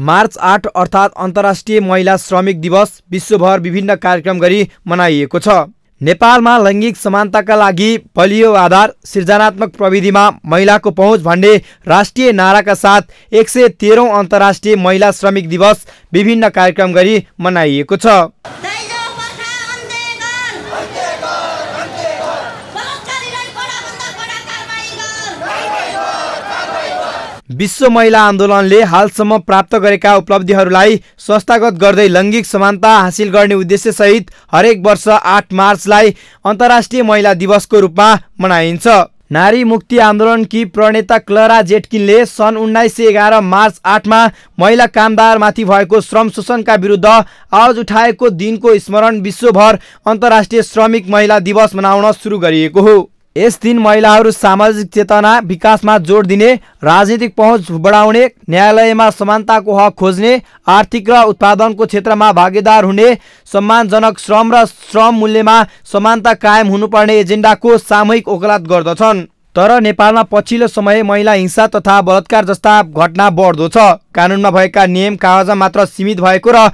March आठ अर्थात् अन्तर्राष्ट्रिय महिला श्रमिक दिवस विश्वभर विभिन्न कार्यक्रम गरी मनाइएको छ नेपालमा लैङ्गिक समानताका लागि बलियो आधार सृजनात्मक प्रविधिमा महिलाको पहुँच भन्ने राष्ट्रिय नाराका साथ एक सय तेह्रौँ अन्तर्राष्ट्रिय महिला श्रमिक दिवस विभिन्न कार्यक्रम गरी मनाइएको छ विश्व महिला आन्दोलनले हालसम्म प्राप्त गरेका उपलब्धिहरूलाई संस्थागत गर्दै लैङ्गिक समानता हासिल गर्ने उद्देश्यसहित हरेक वर्ष आठ मार्चलाई अन्तर्राष्ट्रिय महिला दिवसको रूपमा मनाइन्छ नारी मुक्ति आन्दोलनकी प्रणेता क्लरा जेटकिनले सन् उन्नाइस सय एघार मार्च आठमा महिला कामदारमाथि भएको श्रम शोषणका विरुद्ध आवाज उठाएको दिनको स्मरण विश्वभर अन्तर्राष्ट्रिय श्रमिक महिला दिवस मनाउन सुरु गरिएको हो यस दिन महिलाहरू सामाजिक चेतना विकासमा जोड दिने राजनीतिक पहुँच बढाउने न्यायालयमा समानताको हक खोज्ने आर्थिक र उत्पादनको क्षेत्रमा भागीदार हुने सम्मानजनक श्रम र श्रम मूल्यमा समानता कायम हुनुपर्ने एजेन्डाको सामूहिक ओकलात गर्दछन् तर नेपालमा पछिल्लो समय महिला हिंसा तथा बलात्कार जस्ता घटना बढ्दो छ कानुनमा भएका नियम कागजमा मात्र सीमित भएको र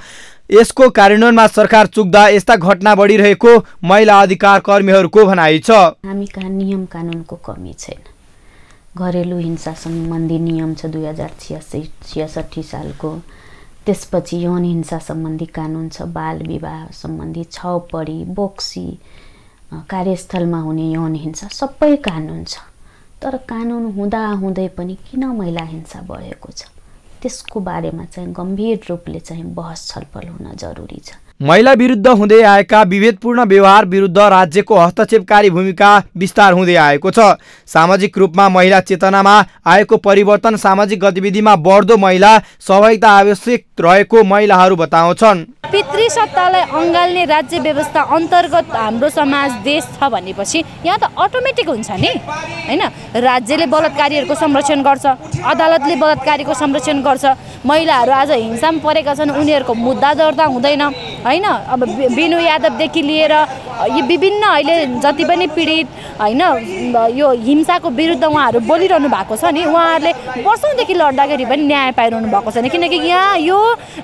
यसको कार्यान्वयनमा सरकार चुक्दा यस्ता घटना बढिरहेको महिला अधिकार कर्मीहरूको भनाइ छ हामी कहाँ नियम कानुनको कमी छैन घरेलु हिंसा सम्बन्धी नियम छ दुई हजार छियासी छियासठी सालको त्यसपछि यौन हिंसा सम्बन्धी कानुन छ बाल विवाह सम्बन्धी छपडी बोक्सी कार्यस्थलमा हुने यौन हिंसा सबै कानुन छ तर कानुन हुँदाहुँदै पनि किन महिला हिंसा बढेको छ त्यसको बारेमा चाहिँ गम्भीर रूपले चाहिँ बहस छलफल हुन जरुरी छ महिला विरुद्ध हुँदै आएका विभेदपूर्ण व्यवहार विरुद्ध राज्यको हस्तक्षेपकारी भूमिका विस्तार हुँदै आएको छ सामाजिक रूपमा महिला चेतनामा आएको परिवर्तन सामाजिक गतिविधिमा बढ्दो महिला सहभागिता आवश्यक रहेको महिलाहरू बताउँछन् पितृ सत्तालाई अँगाल्ने राज्य व्यवस्था अन्तर्गत हाम्रो समाज देश छ भनेपछि यहाँ त अटोमेटिक हुन्छ नि होइन राज्यले बलात्कारीहरूको संरक्षण गर्छ अदालतले बलात्कारीको संरक्षण गर्छ महिलाहरू आज हिंसामा परेका छन् उनीहरूको मुद्दा दर्ता हुँदैन होइन अब बिनु यादवदेखि लिएर यो विभिन्न अहिले जति पनि पीडित होइन यो हिंसाको विरुद्ध उहाँहरू बोलिरहनु भएको छ नि उहाँहरूले वर्षौँदेखि लड्दाखेरि पनि न्याय पाइरहनु भएको छैन किनकि यहाँ यो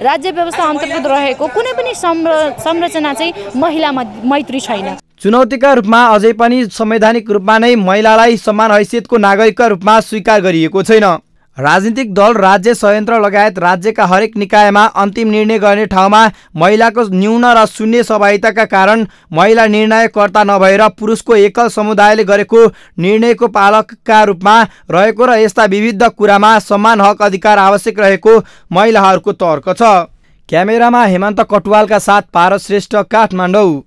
राज्य व्यवस्था अन्तर्गत रहेको कुनै पनि संर संरचना चाहिँ महिला मैत्री छैन चुनौतीका रूपमा अझै पनि संवैधानिक रूपमा नै महिलालाई समान हैसियतको नागरिकका रूपमा स्वीकार गरिएको छैन राजनीतिक दल राज्य संयन्त्र लगायत राज्यका हरेक निकायमा अन्तिम निर्णय गर्ने ठाउँमा महिलाको न्यून र शून्य सहभागिताका कारण महिला निर्णयकर्ता नभएर पुरुषको एकल समुदायले गरेको निर्णयको पालकका रूपमा रहेको र यस्ता विविध कुरामा सम्मान हक अधिकार आवश्यक रहेको महिलाहरूको तर्क छ क्यामेरामा हेमन्त कटुवालका साथ पारश्रेष्ठ काठमाडौँ